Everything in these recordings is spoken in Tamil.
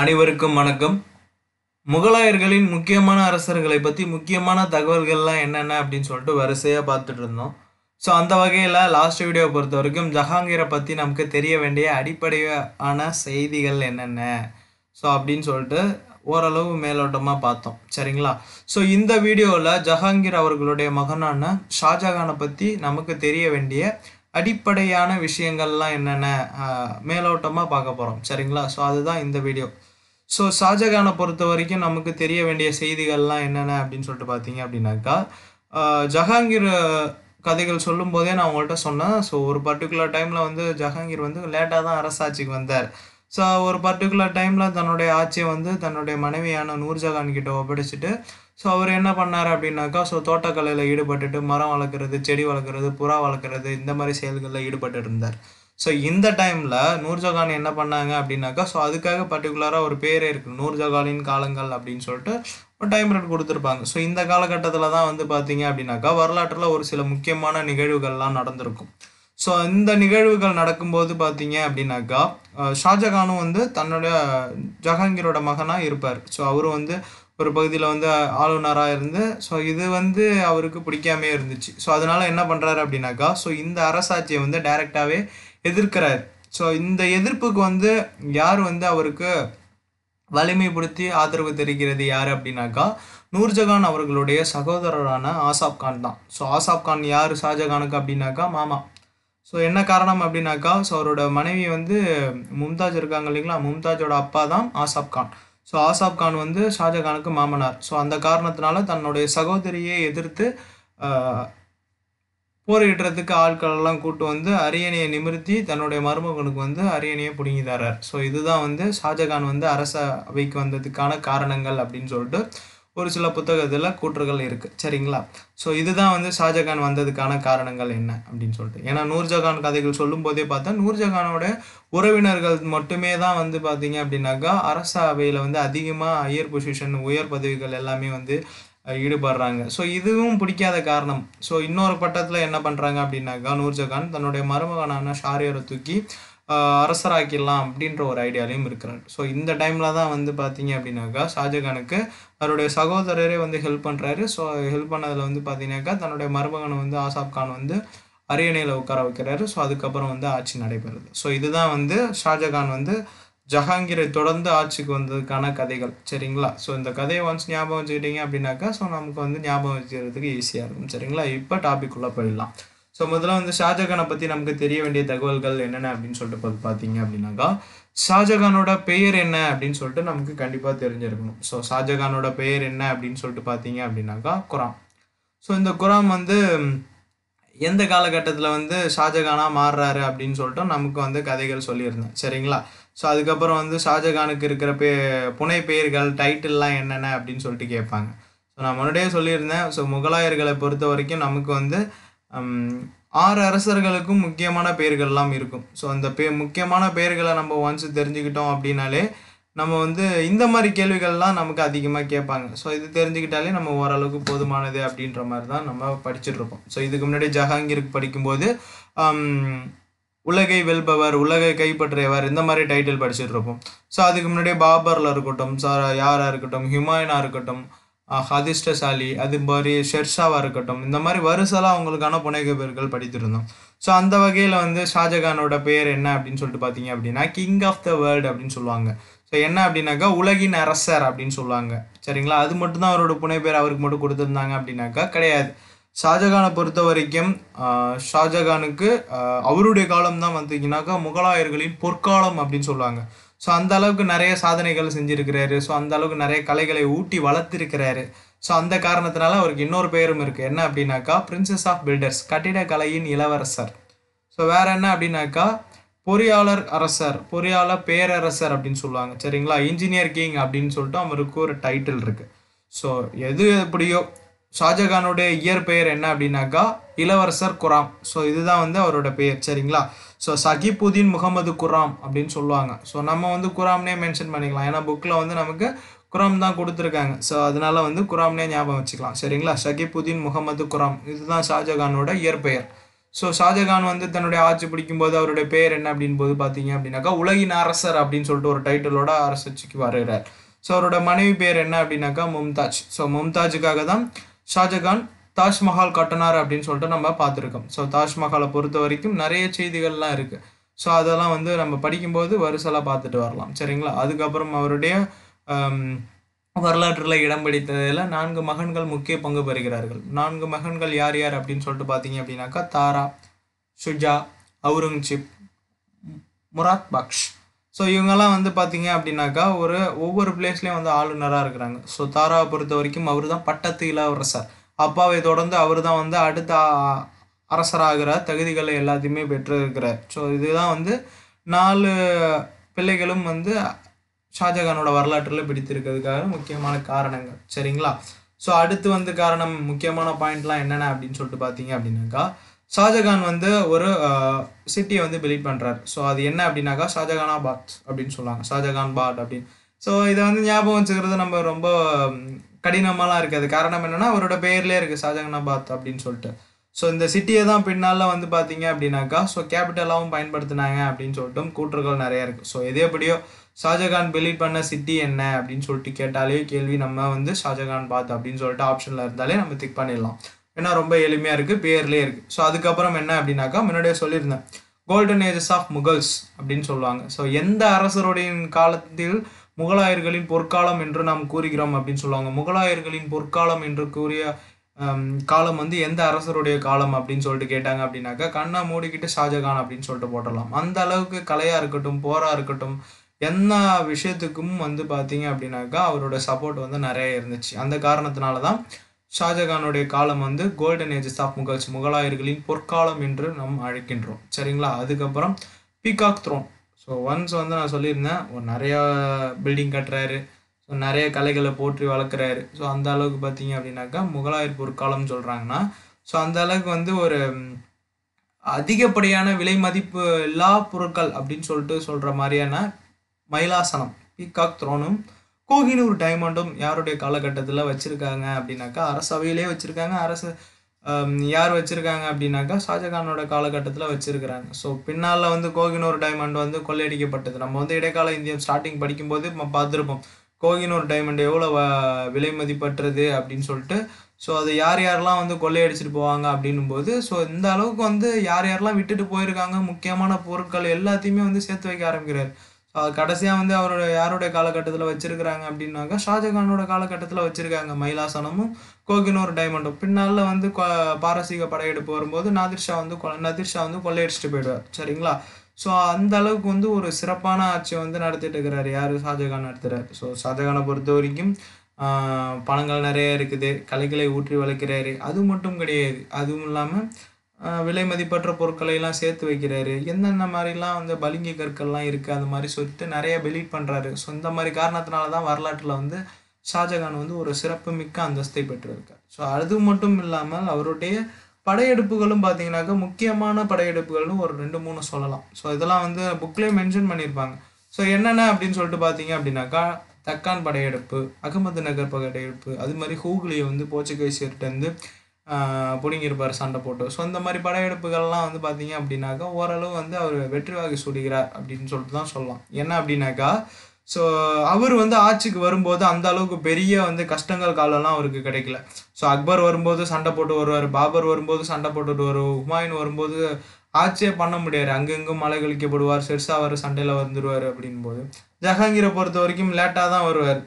அனைவருக்கும் வணக்கம் முகலாயர்களின் முக்கியமான அரசர்களை பற்றி முக்கியமான தகவல்கள்லாம் என்னென்ன அப்படின்னு சொல்லிட்டு வரிசையாக பார்த்துட்டு இருந்தோம் ஸோ அந்த வகையில் லாஸ்ட் வீடியோ பொறுத்த வரைக்கும் ஜஹாங்கீரை பற்றி நமக்கு தெரிய வேண்டிய அடிப்படையான செய்திகள் என்னென்ன ஸோ அப்படின்னு சொல்லிட்டு ஓரளவு மேலோட்டமாக பார்த்தோம் சரிங்களா ஸோ இந்த வீடியோவில் ஜஹாங்கீர் அவர்களுடைய மகனான ஷாஜஹானை பற்றி நமக்கு தெரிய வேண்டிய அடிப்படையான விஷயங்கள்லாம் என்னென்ன மேலோட்டமாக பார்க்க போகிறோம் சரிங்களா ஸோ அதுதான் இந்த வீடியோ ஸோ ஷாஜகானை பொறுத்த வரைக்கும் நமக்கு தெரிய வேண்டிய செய்திகள்லாம் என்னென்ன அப்படின்னு சொல்லிட்டு பார்த்தீங்க அப்படின்னாக்கா ஜஹாங்கீர் கதைகள் சொல்லும் போதே நான் உங்கள்கிட்ட சொன்னேன் ஸோ ஒரு பர்டிகுலர் டைமில் வந்து ஜஹாங்கீர் வந்து லேட்டாக தான் அரசாட்சிக்கு வந்தார் ஸோ ஒரு பர்டிகுலர் டைமில் தன்னுடைய ஆட்சியை வந்து தன்னுடைய மனைவியான நூர்ஜஹான் கிட்ட ஒப்படைச்சிட்டு ஸோ அவர் என்ன பண்ணார் அப்படின்னாக்கா ஸோ தோட்டக்கலையில் ஈடுபட்டுட்டு மரம் வளர்க்குறது செடி வளர்க்குறது புறா வளர்க்குறது இந்த மாதிரி செயல்களில் ஈடுபட்டு இருந்தார் ஸோ இந்த டைமில் நூர்ஜஹான் என்ன பண்ணாங்க அப்படின்னாக்கா ஸோ அதுக்காக பர்டிகுலராக ஒரு பேரே இருக்குது நூர்ஜஹாலின் காலங்கள் அப்படின்னு சொல்லிட்டு ஒரு டைம் பீரியட் கொடுத்துருப்பாங்க ஸோ இந்த காலகட்டத்தில் தான் வந்து பார்த்தீங்க அப்படின்னாக்கா வரலாற்றில் ஒரு சில முக்கியமான நிகழ்வுகள்லாம் நடந்திருக்கும் ஸோ இந்த நிகழ்வுகள் நடக்கும்போது பார்த்தீங்க அப்படின்னாக்கா ஷாஜகானும் வந்து தன்னுடைய ஜஹாங்கீரோட மகனாக இருப்பார் ஸோ அவரும் வந்து ஒரு பகுதியில் வந்து ஆளுநராக இருந்து ஸோ இது வந்து அவருக்கு பிடிக்காமே இருந்துச்சு ஸோ அதனால் என்ன பண்ணுறாரு அப்படின்னாக்கா ஸோ இந்த அரசாட்சியை வந்து டைரெக்டாகவே எதிர்க்கிறார் ஸோ இந்த எதிர்ப்புக்கு வந்து யார் வந்து அவருக்கு வலிமைப்படுத்தி ஆதரவு தெரிகிறது யார் அப்படின்னாக்கா நூர்ஜகான் அவர்களுடைய சகோதரரான ஆசாப் கான் தான் ஸோ ஆசாப் கான் யார் ஷாஜகானுக்கு அப்படின்னாக்கா மாமா ஸோ என்ன காரணம் அப்படின்னாக்கா ஸோ அவரோட மனைவி வந்து மும்தாஜ் இருக்காங்க இல்லைங்களா மும்தாஜோட அப்பா தான் ஆசாப் கான் ஸோ ஆசாப் கான் வந்து ஷாஜகானுக்கு மாமனார் ஸோ அந்த காரணத்தினால தன்னுடைய சகோதரியை எதிர்த்து போரிடுறதுக்கு ஆட்களெல்லாம் கூட்டு வந்து அரியணையை நிமிர்த்தி தன்னுடைய மருமகனுக்கு வந்து அரியணையை பிடுங்கி தரார் ஸோ இதுதான் வந்து ஷாஜகான் வந்து அரச அவைக்கு வந்ததுக்கான காரணங்கள் அப்படின்னு சொல்லிட்டு ஒரு சில புத்தகத்தில் கூற்றுகள் இருக்குது சரிங்களா ஸோ இதுதான் வந்து ஷாஜகான் வந்ததுக்கான காரணங்கள் என்ன அப்படின்னு சொல்லிட்டு ஏன்னா நூர்ஜஹான் கதைகள் சொல்லும் போதே பார்த்தா நூர்ஜஹானோட உறவினர்கள் மட்டுமே தான் வந்து பார்த்தீங்க அப்படின்னாக்கா அரச அவையில் வந்து அதிகமாக ஹையர் பொசிஷன் உயர் பதவிகள் எல்லாமே வந்து ஈடுபடுறாங்க ஸோ இதுவும் பிடிக்காத காரணம் ஸோ இன்னொரு பட்டத்தில் என்ன பண்ணுறாங்க அப்படின்னாக்கா நூர்ஜகான் தன்னுடைய மருமகனான ஷாரியரை தூக்கி அரசராக்கிடலாம் அப்படின்ற ஒரு ஐடியாலையும் இருக்கிறார் ஸோ இந்த டைமில் தான் வந்து பார்த்தீங்க அப்படின்னாக்கா ஷாஜகானுக்கு அவருடைய சகோதரரே வந்து ஹெல்ப் பண்ணுறாரு ஸோ ஹெல்ப் பண்ணதில் வந்து பார்த்தீங்கனாக்கா தன்னுடைய மருமகனை வந்து ஆசாப் கான் வந்து அரியணையில் உட்கார வைக்கிறாரு ஸோ அதுக்கப்புறம் வந்து ஆட்சி நடைபெறுது ஸோ இதுதான் வந்து ஷாஜகான் வந்து ஜஹாங்கீரை தொடர்ந்து ஆட்சிக்கு வந்ததுக்கான கதைகள் சரிங்களா ஸோ இந்த கதையை ஒன்ஸ் ஞாபகம் வச்சுக்கிட்டீங்க அப்படின்னாக்கா ஸோ நமக்கு வந்து ஞாபகம் வச்சுக்கிறதுக்கு ஈஸியாக இருக்கும் சரிங்களா இப்போ டாபிக் உள்ள போயிடலாம் ஸோ முதல்ல வந்து ஷாஜகானை பற்றி நமக்கு தெரிய வேண்டிய தகவல்கள் என்னென்ன அப்படின்னு சொல்லிட்டு பார்த்து பார்த்தீங்க அப்படின்னாக்கா ஷாஜகானோட பெயர் என்ன அப்படின்னு சொல்லிட்டு நமக்கு கண்டிப்பாக தெரிஞ்சிருக்கணும் ஸோ ஷாஜகானோட பெயர் என்ன அப்படின்னு சொல்லிட்டு பார்த்தீங்க அப்படின்னாக்கா குரான் ஸோ இந்த குரான் வந்து எந்த காலகட்டத்தில் வந்து ஷாஜகானாக மாறுறாரு அப்படின்னு சொல்லிட்டு நமக்கு வந்து கதைகள் சொல்லியிருந்தேன் சரிங்களா ஸோ அதுக்கப்புறம் வந்து ஷாஜகானுக்கு இருக்கிற பே புனை பெயர்கள் டைட்டில்லாம் என்னென்ன அப்படின்னு சொல்லிட்டு கேட்பாங்க ஸோ நான் முன்னாடியே சொல்லியிருந்தேன் ஸோ முகலாயர்களை பொறுத்த வரைக்கும் நமக்கு வந்து ஆறு அரசர்களுக்கும் முக்கியமான பெயர்கள்லாம் இருக்கும் ஸோ அந்த பே முக்கியமான பெயர்களை நம்ம ஒன்ஸ் தெரிஞ்சுக்கிட்டோம் அப்படின்னாலே நம்ம வந்து இந்த மாதிரி கேள்விகள்லாம் நமக்கு அதிகமாக கேட்பாங்க ஸோ இது தெரிஞ்சுக்கிட்டாலே நம்ம ஓரளவுக்கு போதுமானது அப்படின்ற மாதிரி தான் நம்ம படிச்சுட்ருப்போம் ஸோ இதுக்கு முன்னாடி ஜஹாங்கீருக்கு படிக்கும்போது உலகை வெல்பவர் உலகை கைப்பற்றியவர் இந்த மாதிரி டைட்டில் படிச்சுட்டு இருப்போம் ஸோ அதுக்கு முன்னாடியே பாபரில் இருக்கட்டும் சார் யாராக இருக்கட்டும் ஹுமாயினாக இருக்கட்டும் ஹதிஷ்டசாலி அது மாதிரி ஷெர்ஷாவாக இருக்கட்டும் இந்த மாதிரி வருசலாக அவங்களுக்கான புனைக பேர்கள் படித்திருந்தோம் ஸோ அந்த வகையில் வந்து ஷாஜகானோட பேர் என்ன அப்படின்னு சொல்லிட்டு பார்த்தீங்க அப்படின்னா கிங் ஆஃப் த வேர்ல்டு அப்படின்னு சொல்லுவாங்க ஸோ என்ன அப்படின்னாக்கா உலகின் அரசர் அப்படின்னு சொல்லுவாங்க சரிங்களா அது மட்டும்தான் அவரோட புனைப்பேர் அவருக்கு மட்டும் கொடுத்துருந்தாங்க அப்படின்னாக்கா கிடையாது ஷாஜகானை பொறுத்த வரைக்கும் ஷாஜகானுக்கு அவருடைய காலம் தான் வந்தீங்கன்னாக்கா முகலாயர்களின் பொற்காலம் அப்படின்னு சொல்லுவாங்க ஸோ அந்த அளவுக்கு நிறைய சாதனைகள் செஞ்சுருக்கிறாரு ஸோ அந்த அளவுக்கு நிறைய கலைகளை ஊட்டி வளர்த்துருக்கிறாரு ஸோ அந்த காரணத்தினால அவருக்கு இன்னொரு பெயரும் இருக்குது என்ன அப்படின்னாக்கா பிரின்சஸ் ஆஃப் பில்டர்ஸ் கட்டிடக்கலையின் இளவரசர் ஸோ வேற என்ன அப்படின்னாக்கா பொறியாளர் அரசர் பொறியாளர் பேரரசர் அப்படின்னு சொல்லுவாங்க சரிங்களா இன்ஜினியர் கிங் அப்படின்னு சொல்லிட்டு அவருக்கு ஒரு டைட்டில் இருக்குது ஸோ எது எப்படியோ ஷாஜகானுடைய இயற்பெயர் என்ன அப்படின்னாக்கா இளவரசர் குராம் ஸோ இதுதான் வந்து அவரோட பெயர் சரிங்களா ஸோ சகிபுதீன் முகமது குராம் அப்படின்னு சொல்லுவாங்க ஸோ நம்ம வந்து குராம்னே மென்ஷன் பண்ணிக்கலாம் ஏன்னா புக்கில் வந்து நமக்கு குராம் தான் கொடுத்துருக்காங்க ஸோ அதனால வந்து குராம்னே ஞாபகம் வச்சுக்கலாம் சரிங்களா சகிபுதீன் முகமது குராம் இதுதான் ஷாஜகானோட பெயர் ஸோ ஷாஜகான் வந்து தன்னுடைய ஆட்சி பிடிக்கும் போது அவருடைய பெயர் என்ன அப்படின்னு போது பார்த்தீங்க அப்படின்னாக்கா உலகின் அரசர் அப்படின்னு சொல்லிட்டு ஒரு டைட்டிலோட அரசுக்கு வருகிறார் ஸோ அவரோட மனைவி பேர் என்ன அப்படின்னாக்கா மும்தாஜ் ஸோ மும்தாஜுக்காக தான் ஷாஜகான் தாஜ்மஹால் கட்டினார் அப்படின்னு சொல்லிட்டு நம்ம பார்த்துருக்கோம் ஸோ தாஜ்மஹாலை பொறுத்த வரைக்கும் நிறைய செய்திகள்லாம் இருக்குது ஸோ அதெல்லாம் வந்து நம்ம படிக்கும்போது வருசலாக பார்த்துட்டு வரலாம் சரிங்களா அதுக்கப்புறம் அவருடைய வரலாற்றில் இடம் பிடித்ததில் நான்கு மகன்கள் முக்கிய பங்கு பெறுகிறார்கள் நான்கு மகன்கள் யார் யார் அப்படின்னு சொல்லிட்டு பார்த்தீங்க அப்படின்னாக்கா தாரா சுஜா அவுரங்சிப் முராத் பக்ஷ் ஸோ இவங்கெல்லாம் வந்து பார்த்தீங்க அப்படின்னாக்கா ஒரு ஒவ்வொரு பிளேஸ்லேயும் வந்து ஆளுநராக இருக்கிறாங்க ஸோ தாராவை பொறுத்த வரைக்கும் அவர் தான் பட்டத்து இளவரசர் அப்பாவை தொடர்ந்து அவர் தான் வந்து அடுத்த அரசராகிற தகுதிகளை எல்லாத்தையுமே பெற்றிருக்கிறார் ஸோ இதுதான் வந்து நாலு பிள்ளைகளும் வந்து ஷாஜகானோட வரலாற்றில் பிடித்திருக்கிறதுக்காக முக்கியமான காரணங்கள் சரிங்களா ஸோ அடுத்து வந்து காரணம் முக்கியமான பாயிண்ட்லாம் என்னென்ன அப்படின்னு சொல்லிட்டு பார்த்தீங்க அப்படின்னாக்கா ஷாஜகான் வந்து ஒரு சிட்டியை வந்து பிலீட் பண்ணுறாரு ஸோ அது என்ன அப்படின்னாக்கா பாத் அப்படின்னு சொல்லுவாங்க ஷாஜகான் பாத் அப்படின்னு ஸோ இதை வந்து ஞாபகம் வச்சுக்கிறது நம்ம ரொம்ப கடினமாலாம் இருக்காது காரணம் என்னென்னா அவரோட பேர்லேயே இருக்குது பாத் அப்படின்னு சொல்லிட்டு ஸோ இந்த சிட்டியை தான் பின்னால் வந்து பார்த்தீங்க அப்படின்னாக்கா ஸோ கேபிட்டலாகவும் பயன்படுத்தினாங்க அப்படின்னு சொல்லிட்டு கூற்றுகள் நிறையா இருக்குது ஸோ எது எப்படியோ ஷாஜகான் பிலீட் பண்ண சிட்டி என்ன அப்படின்னு சொல்லிட்டு கேட்டாலே கேள்வி நம்ம வந்து ஷாஜகான் பாத் அப்படின்னு சொல்லிட்டு ஆப்ஷனில் இருந்தாலே நம்ம திக் பண்ணிடலாம் ஏன்னா ரொம்ப எளிமையாக இருக்குது பேர்லேயே இருக்குது ஸோ அதுக்கப்புறம் என்ன அப்படின்னாக்கா முன்னாடியே சொல்லியிருந்தேன் கோல்டன் ஏஜஸ் ஆஃப் முகல்ஸ் அப்படின்னு சொல்லுவாங்க ஸோ எந்த அரசருடைய காலத்தில் முகலாயர்களின் பொற்காலம் என்று நாம் கூறுகிறோம் அப்படின்னு சொல்லுவாங்க முகலாயர்களின் பொற்காலம் என்று கூறிய காலம் வந்து எந்த அரசருடைய காலம் அப்படின்னு சொல்லிட்டு கேட்டாங்க அப்படின்னாக்கா கண்ணா மூடிக்கிட்டு ஷாஜகான் அப்படின்னு சொல்லிட்டு போட்டலாம் அந்த அளவுக்கு கலையாக இருக்கட்டும் போராக இருக்கட்டும் எல்லா விஷயத்துக்கும் வந்து பார்த்தீங்க அப்படின்னாக்கா அவரோட சப்போர்ட் வந்து நிறைய இருந்துச்சு அந்த காரணத்தினால தான் ஷாஜகானுடைய காலம் வந்து கோல்டன் ஏஜஸ் ஆஃப் முகல்ஸ் முகலாயர்களின் பொற்காலம் என்று நம் அழைக்கின்றோம் சரிங்களா அதுக்கப்புறம் பீகாக் த்ரோன் ஸோ ஒன்ஸ் வந்து நான் சொல்லியிருந்தேன் ஒரு நிறையா பில்டிங் கட்டுறாரு ஸோ நிறைய கலைகளை போற்றி வளர்க்குறாரு ஸோ அந்த அளவுக்கு பார்த்தீங்க அப்படின்னாக்கா முகலாயர் பொற்காலம்னு சொல்கிறாங்கன்னா ஸோ அந்த அளவுக்கு வந்து ஒரு அதிகப்படியான விலை மதிப்பு எல்லா பொருட்கள் அப்படின்னு சொல்லிட்டு சொல்கிற மாதிரியான மயிலாசனம் பீகாக் த்ரோனும் கோகினூர் டைமண்டும் யாருடைய காலகட்டத்தில் வச்சுருக்காங்க அப்படின்னாக்கா அரசவையிலே வச்சுருக்காங்க அரசு யார் வச்சுருக்காங்க அப்படின்னாக்கா ஷாஜகானோட காலகட்டத்தில் வச்சுருக்கிறாங்க ஸோ பின்னால் வந்து கோகினூர் டைமண்ட் வந்து கொள்ளையடிக்கப்பட்டது நம்ம வந்து இடைக்கால இந்தியம் ஸ்டார்டிங் படிக்கும்போது நம்ம பார்த்துருப்போம் கோகினூர் டைமண்ட் எவ்வளோ விலை மதிப்பற்றது அப்படின்னு சொல்லிட்டு ஸோ அதை யார் யாரெல்லாம் வந்து கொள்ளையடிச்சிட்டு போவாங்க அப்படின்னும் போது ஸோ இந்த அளவுக்கு வந்து யார் யாரெல்லாம் விட்டுட்டு போயிருக்காங்க முக்கியமான பொருட்கள் எல்லாத்தையுமே வந்து சேர்த்து வைக்க ஆரம்பிக்கிறார் கடைசியாக வந்து அவரோட யாருடைய காலகட்டத்தில் வச்சுருக்கிறாங்க அப்படின்னாக்கா ஷாஜகானோட காலகட்டத்தில் வச்சுருக்காங்க மயிலாசனமும் கோகினோர் டைமண்டும் பின்னால் வந்து பாரசீக படையெடுப்பு வரும்போது நாதிர்ஷா வந்து கொ நதிர்ஷா வந்து கொள்ளையடிச்சிட்டு போயிடுவார் சரிங்களா ஸோ அந்த அளவுக்கு வந்து ஒரு சிறப்பான ஆட்சியை வந்து நடத்திட்டு இருக்கிறாரு யார் ஷாஜகான் நடத்துகிறார் ஸோ ஷாஜகானை பொறுத்த வரைக்கும் பணங்கள் நிறைய இருக்குது கலைகளை ஊற்றி வளர்க்கிறாரு அது மட்டும் கிடையாது அதுவும் இல்லாமல் விலை மதிப்பற்ற பொருட்களை எல்லாம் சேர்த்து வைக்கிறாரு என்னென்ன மாதிரிலாம் வந்து பளிங்கு கற்கள்லாம் இருக்குது அது மாதிரி சொல்லிட்டு நிறைய வெளியிட் பண்ணுறாரு ஸோ இந்த மாதிரி காரணத்தினால தான் வரலாற்றில் வந்து ஷாஜகான் வந்து ஒரு சிறப்பு மிக்க அந்தஸ்தை பெற்றிருக்கார் ஸோ அது மட்டும் இல்லாமல் அவருடைய படையெடுப்புகளும் பார்த்தீங்கன்னாக்கா முக்கியமான படையெடுப்புகள்னு ஒரு ரெண்டு மூணு சொல்லலாம் ஸோ இதெல்லாம் வந்து புக்லேயே மென்ஷன் பண்ணியிருப்பாங்க ஸோ என்னென்ன அப்படின்னு சொல்லிட்டு பார்த்தீங்க அப்படின்னாக்கா தக்கான் படையெடுப்பு அகமது நகர் படையெடுப்பு அது மாதிரி ஹூக்லியை வந்து போர்ச்சுகீசியர்கிட்ட வந்து பிடுங்கியிருப்பார் சண்டை போட்டு ஸோ இந்த மாதிரி படையெடுப்புகள்லாம் வந்து பார்த்தீங்க அப்படின்னாக்கா ஓரளவு வந்து அவர் வெற்றி வாகை சூடுகிறார் அப்படின்னு சொல்லிட்டு தான் சொல்லலாம் என்ன அப்படின்னாக்கா ஸோ அவர் வந்து ஆட்சிக்கு வரும்போது அந்த அளவுக்கு பெரிய வந்து கஷ்டங்கள் காலம்லாம் அவருக்கு கிடைக்கல ஸோ அக்பர் வரும்போது சண்டை போட்டு வருவார் பாபர் வரும்போது சண்டை போட்டுட்டு வருவார் ஹுமாயூன் வரும்போது ஆட்சியே பண்ண முடியாது அங்கெங்கும் மலை கழிக்கப்படுவார் சிர்சா அவர் சண்டையில் வந்துடுவார் அப்படின்போது ஜஹாங்கீரை பொறுத்த வரைக்கும் லேட்டாக தான் வருவார்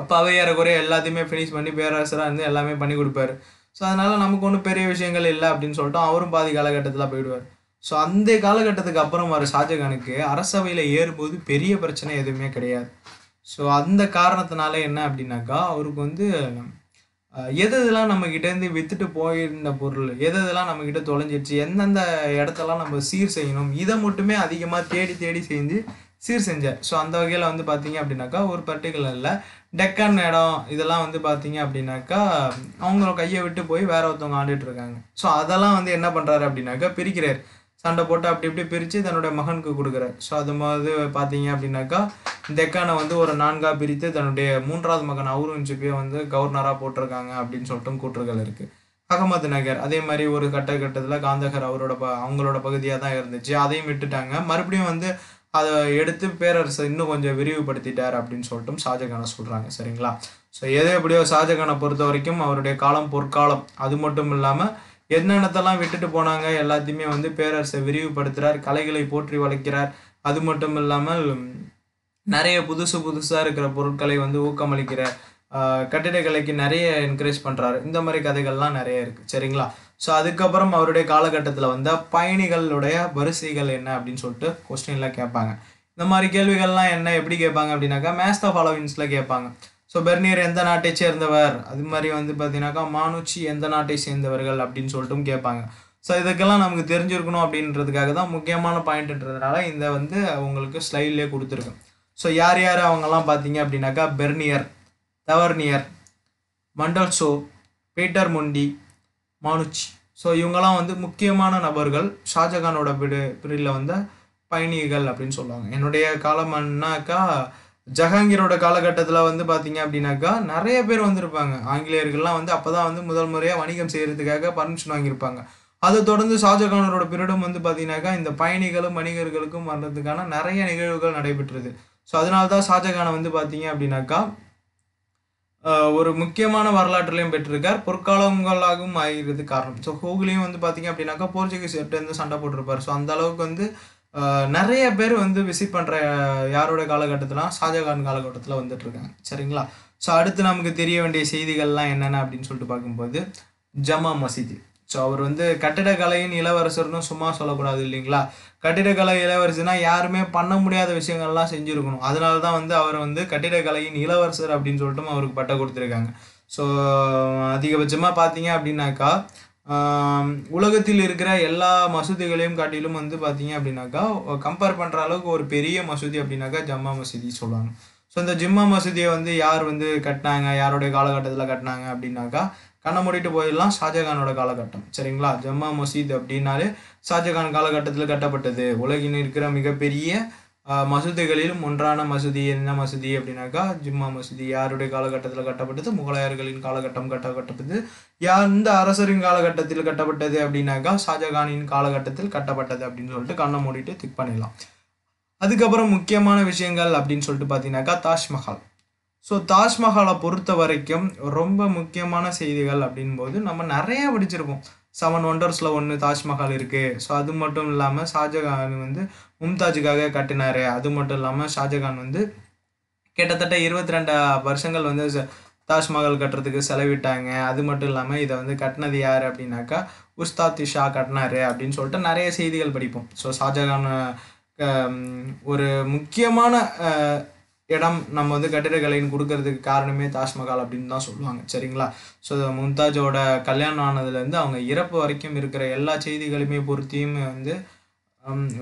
அப்பாவே ஏறக்குறைய எல்லாத்தையுமே ஃபினிஷ் பண்ணி பேரரசராக இருந்து எல்லாமே பண்ணி கொடுப்பாரு ஸோ அதனால் நமக்கு ஒன்றும் பெரிய விஷயங்கள் இல்லை அப்படின்னு சொல்லிட்டு அவரும் பாதி காலகட்டத்தில் போயிடுவார் ஸோ அந்த காலகட்டத்துக்கு அப்புறம் வர ஷாஜகானுக்கு அரசவையில் ஏறும்போது பெரிய பிரச்சனை எதுவுமே கிடையாது ஸோ அந்த காரணத்தினால என்ன அப்படின்னாக்கா அவருக்கு வந்து எது இதெல்லாம் நம்மக்கிட்டேருந்து விற்றுட்டு போயிருந்த பொருள் எது இதெல்லாம் நம்மக்கிட்ட தொலைஞ்சிடுச்சு எந்தெந்த இடத்தெல்லாம் நம்ம சீர் செய்யணும் இதை மட்டுமே அதிகமாக தேடி தேடி செஞ்சு சீர் செஞ்சார் ஸோ அந்த வகையில் வந்து பார்த்தீங்க அப்படின்னாக்கா ஒரு பர்டிகுலரில் டெக்கான் இடம் இதெல்லாம் வந்து பார்த்தீங்க அப்படின்னாக்கா அவங்கள கையை விட்டு போய் வேற ஒருத்தவங்க ஆண்டுட்டு இருக்காங்க ஸோ அதெல்லாம் வந்து என்ன பண்ணுறாரு அப்படின்னாக்கா பிரிக்கிறார் சண்டை போட்டு அப்படி இப்படி பிரித்து தன்னுடைய மகனுக்கு கொடுக்குறார் ஸோ அது மாதிரி பார்த்தீங்க அப்படின்னாக்கா டெக்கானை வந்து ஒரு நான்காக பிரித்து தன்னுடைய மூன்றாவது மகன் அவுரங்கசீப்பையை வந்து கவர்னராக போட்டிருக்காங்க அப்படின்னு சொல்லிட்டு கூற்றுகள் இருக்குது அகமது நகர் அதே மாதிரி ஒரு கட்டக்கட்டத்தில் காந்தகர் அவரோட ப அவங்களோட பகுதியாக தான் இருந்துச்சு அதையும் விட்டுட்டாங்க மறுபடியும் வந்து அதை எடுத்து பேரரசை இன்னும் கொஞ்சம் விரிவுபடுத்திட்டார் அப்படின்னு சொல்லிட்டு ஷாஜகானை சொல்கிறாங்க சரிங்களா ஸோ எது எப்படியோ ஷாஜகானை பொறுத்த வரைக்கும் அவருடைய காலம் பொற்காலம் அது மட்டும் இல்லாமல் என்னென்னத்தெல்லாம் விட்டுட்டு போனாங்க எல்லாத்தையுமே வந்து பேரரசை விரிவுபடுத்துகிறார் கலைகளை போற்றி வளைக்கிறார் அது மட்டும் இல்லாமல் நிறைய புதுசு புதுசாக இருக்கிற பொருட்களை வந்து ஊக்கமளிக்கிற கட்டிடக்கலைக்கு நிறைய என்கரேஜ் பண்ணுறாரு இந்த மாதிரி கதைகள்லாம் நிறைய இருக்குது சரிங்களா ஸோ அதுக்கப்புறம் அவருடைய காலகட்டத்தில் வந்த பயணிகளுடைய வரிசைகள் என்ன அப்படின்னு சொல்லிட்டு கொஸ்டினில் கேட்பாங்க இந்த மாதிரி கேள்விகள்லாம் என்ன எப்படி கேட்பாங்க அப்படின்னாக்கா மேஸ்த ஃபாலோவின்ஸில் கேட்பாங்க ஸோ பெர்னியர் எந்த நாட்டை சேர்ந்தவர் அது மாதிரி வந்து பார்த்தீங்கன்னாக்கா மானுச்சி எந்த நாட்டை சேர்ந்தவர்கள் அப்படின்னு சொல்லிட்டும் கேட்பாங்க ஸோ இதுக்கெல்லாம் நமக்கு தெரிஞ்சிருக்கணும் அப்படின்றதுக்காக தான் முக்கியமான பாயிண்ட்ன்றதுனால இந்த வந்து உங்களுக்கு ஸ்லைட்லேயே கொடுத்துருக்கேன் ஸோ யார் யார் அவங்கெல்லாம் பார்த்தீங்க அப்படின்னாக்கா Bernier Tavernier Mandelslo Peter Mundy Manucci so இவங்கெல்லாம் வந்து முக்கியமான நபர்கள் ஷாஜகானோட பிடி பிரிவில் வந்த பயணிகள் அப்படின்னு சொல்லுவாங்க என்னுடைய காலம்னாக்கா ஜஹாங்கீரோட காலகட்டத்தில் வந்து பார்த்தீங்க அப்படின்னாக்கா நிறைய பேர் வந்திருப்பாங்க ஆங்கிலேயர்கள்லாம் வந்து அப்போ தான் வந்து முதல் முறையாக வணிகம் செய்கிறதுக்காக பர்மிஷன் வாங்கியிருப்பாங்க அதை தொடர்ந்து ஷாஜகானோட பிரிடம் வந்து பார்த்தீங்கன்னாக்கா இந்த பயணிகளும் வணிகர்களுக்கும் வர்றதுக்கான நிறைய நிகழ்வுகள் நடைபெற்றது ஸோ அதனால தான் ஷாஜகானை வந்து பார்த்தீங்க அப்படின்னாக்கா ஒரு முக்கியமான வரலாற்றுலையும் பெற்றிருக்கார் பொற்காலங்களாகவும் ஆகிறது காரணம் ஸோ ஹூக்லியும் வந்து பார்த்தீங்க அப்படின்னாக்கா எப்படி வந்து சண்டை போட்டிருப்பார் ஸோ அந்த அளவுக்கு வந்து நிறைய பேர் வந்து விசிட் பண்ணுற யாரோட காலகட்டத்திலாம் ஷாஜகான் காலகட்டத்தில் வந்துட்டுருக்காங்க சரிங்களா ஸோ அடுத்து நமக்கு தெரிய வேண்டிய செய்திகள்லாம் என்னென்ன அப்படின்னு சொல்லிட்டு பார்க்கும்போது ஜமா மசிதி ஸோ அவர் வந்து கட்டிடக்கலையின் இளவரசர்னு சும்மா சொல்லக்கூடாது இல்லைங்களா கட்டிடக்கலை இளவரசர்னா யாருமே பண்ண முடியாத விஷயங்கள்லாம் செஞ்சுருக்கணும் அதனால தான் வந்து அவர் வந்து கட்டிடக்கலையின் இளவரசர் அப்படின்னு சொல்லிட்டு அவருக்கு பட்ட கொடுத்துருக்காங்க ஸோ அதிகபட்சமாக பார்த்தீங்க அப்படின்னாக்கா உலகத்தில் இருக்கிற எல்லா மசூதிகளையும் காட்டிலும் வந்து பார்த்தீங்க அப்படின்னாக்கா கம்பேர் பண்ணுற அளவுக்கு ஒரு பெரிய மசூதி அப்படின்னாக்கா ஜம்மா மசூதி சொல்லுவாங்க ஸோ இந்த ஜிம்மா மசூதியை வந்து யார் வந்து கட்டினாங்க யாருடைய காலகட்டத்தில் கட்டினாங்க அப்படின்னாக்கா கண்ணை மூடிட்டு போயிடலாம் ஷாஜகானோட காலகட்டம் சரிங்களா ஜம்மா மசீத் அப்படின்னாலே ஷாஜகான் காலகட்டத்தில் கட்டப்பட்டது உலகில் இருக்கிற மிகப்பெரிய மசூதிகளிலும் ஒன்றான மசூதி என்ன மசூதி அப்படின்னாக்கா ஜிம்மா மசூதி யாருடைய காலகட்டத்தில் கட்டப்பட்டது முகலாயர்களின் காலகட்டம் கட்டப்பட்டது யார் இந்த அரசரின் காலகட்டத்தில் கட்டப்பட்டது அப்படின்னாக்கா ஷாஜகானின் காலகட்டத்தில் கட்டப்பட்டது அப்படின்னு சொல்லிட்டு கண்ணை மூடிட்டு திக் பண்ணிடலாம் அதுக்கப்புறம் முக்கியமான விஷயங்கள் அப்படின்னு சொல்லிட்டு பார்த்தீங்கன்னாக்கா தாஜ்மஹால் ஸோ தாஜ்மஹாலை பொறுத்த வரைக்கும் ரொம்ப முக்கியமான செய்திகள் போது நம்ம நிறைய படிச்சிருக்கோம் செவன் ஒண்டர்ஸில் ஒன்று தாஜ்மஹால் இருக்குது ஸோ அது மட்டும் இல்லாமல் ஷாஜகான் வந்து மும்தாஜுக்காக கட்டினார் அது மட்டும் இல்லாமல் ஷாஜகான் வந்து கிட்டத்தட்ட இருபத்தி ரெண்டு வருஷங்கள் வந்து தாஜ்மஹால் கட்டுறதுக்கு செலவிட்டாங்க அது மட்டும் இல்லாமல் இதை வந்து கட்டினது யார் அப்படின்னாக்கா உஸ்தாத் ஷா கட்டினார் அப்படின்னு சொல்லிட்டு நிறைய செய்திகள் படிப்போம் ஸோ ஷாஜகான் ஒரு முக்கியமான இடம் நம்ம வந்து கட்டிடக்கலைன்னு கொடுக்கறதுக்கு காரணமே தாஜ்மஹால் அப்படின்னு தான் சொல்லுவாங்க சரிங்களா ஸோ மும்தாஜோட கல்யாணம் ஆனதுலேருந்து அவங்க இறப்பு வரைக்கும் இருக்கிற எல்லா செய்திகளுமே பொருத்தியும் வந்து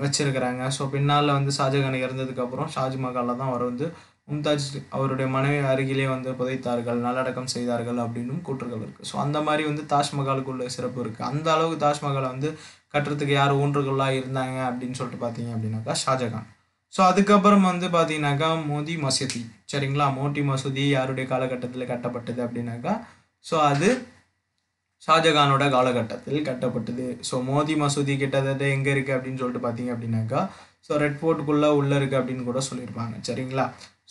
வச்சுருக்கிறாங்க ஸோ பின்னால் வந்து ஷாஜகான் இறந்ததுக்கப்புறம் ஷாஜ்மஹாலில் தான் அவர் வந்து மும்தாஜ் அவருடைய மனைவி அருகிலே வந்து புதைத்தார்கள் நல்லடக்கம் செய்தார்கள் அப்படின்னும் கூற்றுகள் இருக்குது ஸோ அந்த மாதிரி வந்து தாஜ்மஹாலுக்குள்ள சிறப்பு இருக்குது அந்த அளவுக்கு தாஜ்மஹாலை வந்து கட்டுறதுக்கு யார் ஊன்றுகளாக இருந்தாங்க அப்படின்னு சொல்லிட்டு பார்த்தீங்க அப்படின்னாக்கா ஷாஜகான் ஸோ அதுக்கப்புறம் வந்து பார்த்தீங்கன்னாக்கா மோதி மசூதி சரிங்களா மோட்டி மசூதி யாருடைய காலகட்டத்தில் கட்டப்பட்டது அப்படின்னாக்கா ஸோ அது ஷாஜகானோட காலகட்டத்தில் கட்டப்பட்டது ஸோ மோதி மசூதி கிட்டத்தட்ட எங்கே இருக்குது அப்படின்னு சொல்லிட்டு பார்த்தீங்க அப்படின்னாக்கா ஸோ ரெட் ஃபோர்ட்டுக்குள்ளே உள்ளே இருக்குது அப்படின்னு கூட சொல்லியிருப்பாங்க சரிங்களா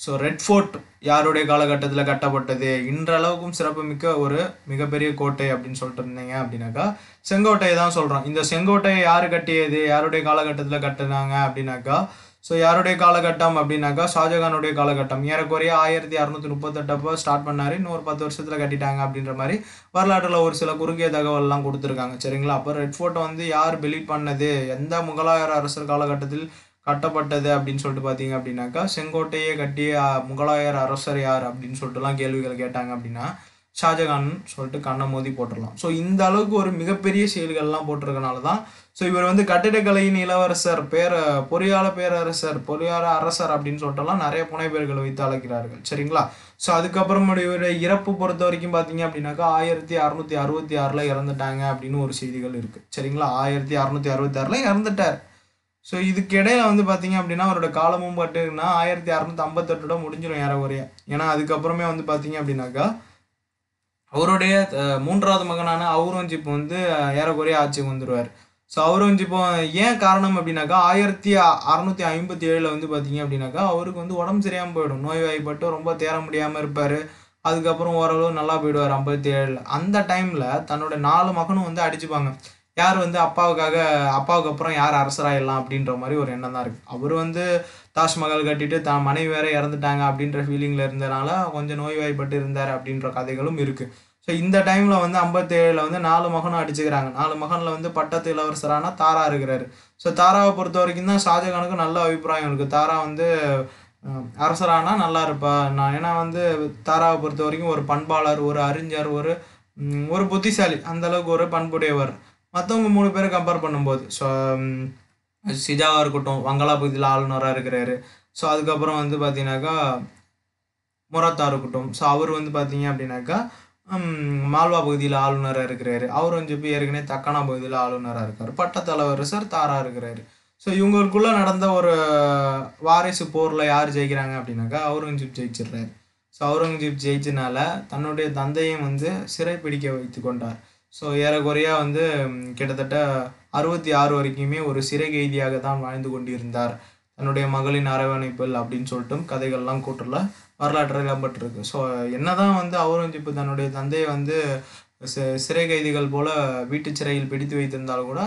ஸோ ரெட் ஃபோர்ட் யாருடைய காலகட்டத்தில் கட்டப்பட்டது இன்றளவுக்கும் சிறப்புமிக்க ஒரு மிகப்பெரிய கோட்டை அப்படின்னு சொல்லிட்டு இருந்தீங்க அப்படின்னாக்கா செங்கோட்டையை தான் சொல்கிறோம் இந்த செங்கோட்டையை யார் கட்டியது யாருடைய காலகட்டத்தில் கட்டினாங்க அப்படின்னாக்கா ஸோ யாருடைய காலகட்டம் அப்படின்னாக்கா ஷாஜகானுடைய காலகட்டம் ஏறக்குறைய ஆயிரத்தி அறநூற்றி முப்பத்தெட்டப்போ ஸ்டார்ட் பண்ணார் இன்னொரு பத்து வருஷத்தில் கட்டிட்டாங்க அப்படின்ற மாதிரி வரலாற்றில் ஒரு சில குறுகிய தகவல்லாம் கொடுத்துருக்காங்க சரிங்களா அப்போ ரெட் ஃபோர்ட்டை வந்து யார் பிலீட் பண்ணது எந்த முகலாயர் அரசர் காலகட்டத்தில் கட்டப்பட்டது அப்படின்னு சொல்லிட்டு பார்த்தீங்க அப்படின்னாக்கா செங்கோட்டையே கட்டிய முகலாயர் அரசர் யார் அப்படின்னு சொல்லிட்டுலாம் கேள்விகள் கேட்டாங்க அப்படின்னா ஷாஜகான் சொல்லிட்டு கண்ணை மோதி போட்டுடலாம் ஸோ இந்த அளவுக்கு ஒரு மிகப்பெரிய செயல்கள்லாம் போட்டிருக்கனால தான் ஸோ இவர் வந்து கட்டிடக்கலையின் இளவரசர் பேர பொறியாள பேரரசர் பொறியாள அரசர் அப்படின்னு சொல்லிட்டுலாம் நிறைய புனைப்பெயர்கள் வைத்து அழைக்கிறார்கள் சரிங்களா ஸோ அதுக்கப்புறம் இவருடைய இறப்பு பொறுத்த வரைக்கும் பார்த்தீங்க அப்படின்னாக்கா ஆயிரத்தி அறுநூத்தி அறுபத்தி ஆறில் இறந்துட்டாங்க அப்படின்னு ஒரு செய்திகள் இருக்குது சரிங்களா ஆயிரத்தி அறுநூத்தி அறுபத்தி ஆறில் இறந்துட்டார் ஸோ இதுக்கு இடையில வந்து பார்த்தீங்க அப்படின்னா அவரோட காலமும் பட்டுன்னா ஆயிரத்தி அறநூத்தி ஐம்பத்தெட்டோட முடிஞ்சிடும் ஏறக்குறைய ஏன்னா அதுக்கப்புறமே வந்து பார்த்தீங்க அப்படின்னாக்கா அவருடைய மூன்றாவது மகனான அவுரங்கஜிப் வந்து ஏறக்குறைய ஆட்சிக்கு வந்துடுவார் ஸோ அவுரங்கஜிப்போம் ஏன் காரணம் அப்படின்னாக்கா ஆயிரத்தி அறநூற்றி ஐம்பத்தி ஏழில் வந்து பார்த்தீங்க அப்படின்னாக்கா அவருக்கு வந்து உடம்பு சரியாமல் போயிடும் வாய்ப்பட்டு ரொம்ப தேர முடியாமல் இருப்பார் அதுக்கப்புறம் ஓரளவு நல்லா போயிடுவார் ஐம்பத்தி ஏழில் அந்த டைமில் தன்னோட நாலு மகனும் வந்து அடிச்சுப்பாங்க யார் வந்து அப்பாவுக்காக அப்பாவுக்கு அப்புறம் யார் அரசராயிடலாம் அப்படின்ற மாதிரி ஒரு எண்ணம் தான் இருக்குது அவர் வந்து தாஜ்மஹால் கட்டிட்டு தான் மனைவி வேற இறந்துட்டாங்க அப்படின்ற ஃபீலிங்கில் இருந்தனால கொஞ்சம் நோய்வாய்ப்பட்டு இருந்தார் அப்படின்ற கதைகளும் இருக்குது ஸோ இந்த டைமில் வந்து ஐம்பத்தேழில் வந்து நாலு மகனும் அடிச்சுக்கிறாங்க நாலு மகனில் வந்து பட்டத்து இளவரசரான தாரா இருக்கிறார் ஸோ தாராவை பொறுத்த வரைக்கும் தான் ஷாஜகானுக்கு நல்ல அபிப்பிராயம் இருக்குது தாரா வந்து அரசரானா நல்லா இருப்பா நான் ஏன்னா வந்து தாராவை பொறுத்த வரைக்கும் ஒரு பண்பாளர் ஒரு அறிஞர் ஒரு ஒரு புத்திசாலி அந்தளவுக்கு ஒரு பண்புடையவர் மற்றவங்க மூணு பேரை கம்பேர் பண்ணும்போது ஸோ சிஜாவாக இருக்கட்டும் வங்களா பகுதியில் ஆளுநராக இருக்கிறாரு ஸோ அதுக்கப்புறம் வந்து பார்த்தீங்கன்னாக்கா முரத்தா இருக்கட்டும் ஸோ அவர் வந்து பார்த்தீங்க அப்படின்னாக்கா மால்வா பகுதியில் ஆளுநராக இருக்கிறாரு அவர் வந்து போய் ஏற்கனவே தக்கானா பகுதியில் ஆளுநராக இருக்கார் பட்டத்தலைவர் சார் தாராக இருக்கிறாரு ஸோ இவங்களுக்குள்ளே நடந்த ஒரு வாரிசு போரில் யார் ஜெயிக்கிறாங்க அப்படின்னாக்கா அவுரங்கஜீப் ஜெயிச்சிடுறாரு ஸோ அவுரங்கஜீப் ஜெயிச்சனால தன்னுடைய தந்தையும் வந்து சிறை பிடிக்க வைத்து கொண்டார் ஸோ ஏறக்குறையாக வந்து கிட்டத்தட்ட அறுபத்தி ஆறு வரைக்குமே ஒரு சிறை கைதியாக தான் வாழ்ந்து கொண்டிருந்தார் தன்னுடைய மகளின் அரவணைப்பில் அப்படின்னு சொல்லிட்டும் கதைகள்லாம் கூட்டுள்ள வரலாற்று இடம்பெற்றிருக்கு ஸோ என்னதான் வந்து அவுரங்கசீப்பு தன்னுடைய தந்தையை வந்து சிறை கைதிகள் போல வீட்டு சிறையில் பிடித்து வைத்திருந்தாலும் கூட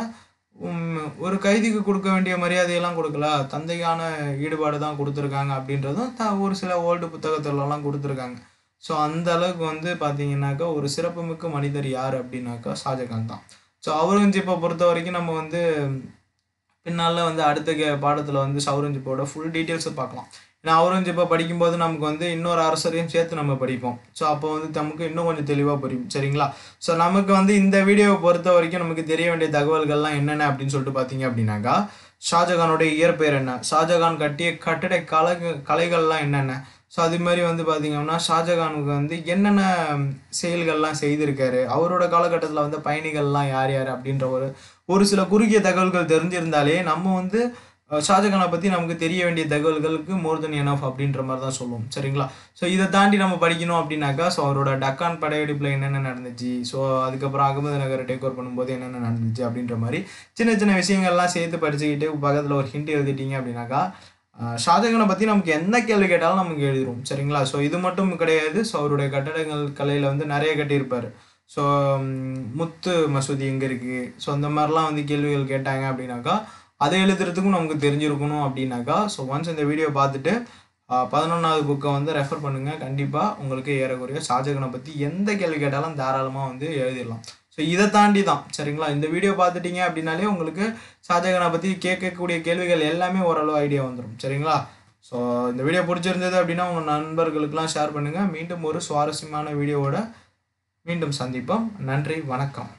ஒரு கைதிக்கு கொடுக்க வேண்டிய மரியாதையெல்லாம் கொடுக்கல தந்தைக்கான ஈடுபாடு தான் கொடுத்துருக்காங்க அப்படின்றதும் த ஒரு சில ஓல்டு புத்தகத்துலலாம் கொடுத்துருக்காங்க ஸோ அந்த அளவுக்கு வந்து பார்த்தீங்கன்னாக்கா ஒரு சிறப்புமிக்க மனிதர் யார் அப்படின்னாக்கா ஷாஜகான் தான் ஸோ அவுரங்கஜிப்பை பொறுத்த வரைக்கும் நம்ம வந்து பின்னால் வந்து அடுத்த பாடத்தில் வந்து சௌரஞ்சிப்போட ஃபுல் டீட்டெயில்ஸை பார்க்கலாம் ஏன்னா அவுரங்கசீப்பை படிக்கும்போது நமக்கு வந்து இன்னொரு அரசரையும் சேர்த்து நம்ம படிப்போம் ஸோ அப்போ வந்து நமக்கு இன்னும் கொஞ்சம் தெளிவாக புரியும் சரிங்களா ஸோ நமக்கு வந்து இந்த வீடியோவை பொறுத்த வரைக்கும் நமக்கு தெரிய வேண்டிய தகவல்கள்லாம் என்னென்ன அப்படின்னு சொல்லிட்டு பார்த்தீங்க அப்படின்னாக்கா ஷாஜகானுடைய இயற்பெயர் என்ன ஷாஜகான் கட்டிய கட்டட கலை கலைகள்லாம் என்னென்ன ஸோ அது மாதிரி வந்து பார்த்தீங்கன்னா ஷாஜகானுக்கு வந்து என்னென்ன செயல்கள்லாம் செய்திருக்காரு அவரோட காலகட்டத்தில் வந்து பயணிகள்லாம் யார் யார் அப்படின்ற ஒரு ஒரு சில குறுகிய தகவல்கள் தெரிஞ்சிருந்தாலே நம்ம வந்து ஷாஜகானை பற்றி நமக்கு தெரிய வேண்டிய தகவல்களுக்கு மோர் தென் எனஃப் அப்படின்ற மாதிரி தான் சொல்லுவோம் சரிங்களா ஸோ இதை தாண்டி நம்ம படிக்கணும் அப்படின்னாக்கா ஸோ அவரோட டக்கான் படையெடுப்பில் என்னென்ன நடந்துச்சு ஸோ அதுக்கப்புறம் அகமது நகரை டேக் ஓவர் பண்ணும்போது என்னென்ன நடந்துச்சு அப்படின்ற மாதிரி சின்ன சின்ன விஷயங்கள்லாம் சேர்த்து படிச்சுக்கிட்டு பக்கத்தில் ஒரு ஹிண்ட் எழுதிட்டீங்க அப்படின்னாக்கா ஷாஜகானை பற்றி நமக்கு எந்த கேள்வி கேட்டாலும் நமக்கு எழுதிடும் சரிங்களா ஸோ இது மட்டும் கிடையாது ஸோ அவருடைய கட்டடங்கள் கலையில் வந்து நிறைய கட்டியிருப்பார் ஸோ முத்து மசூதி எங்கே இருக்குது ஸோ அந்த மாதிரிலாம் வந்து கேள்விகள் கேட்டாங்க அப்படின்னாக்கா அதை எழுதுறதுக்கும் நமக்கு தெரிஞ்சிருக்கணும் அப்படின்னாக்கா ஸோ ஒன்ஸ் இந்த வீடியோ பார்த்துட்டு பதினொன்றாவது புக்கை வந்து ரெஃபர் பண்ணுங்கள் கண்டிப்பாக உங்களுக்கு ஏறக்குறைய ஷாஜகனை பற்றி எந்த கேள்வி கேட்டாலும் தாராளமாக வந்து எழுதிடலாம் ஸோ இதை தாண்டி தான் சரிங்களா இந்த வீடியோ பார்த்துட்டீங்க அப்படின்னாலே உங்களுக்கு ஷாஜகானை பற்றி கேட்கக்கூடிய கேள்விகள் எல்லாமே ஓரளவு ஐடியா வந்துடும் சரிங்களா ஸோ இந்த வீடியோ பிடிச்சிருந்தது அப்படின்னா உங்கள் நண்பர்களுக்கெல்லாம் ஷேர் பண்ணுங்கள் மீண்டும் ஒரு சுவாரஸ்யமான வீடியோவோட மீண்டும் சந்திப்போம் நன்றி வணக்கம்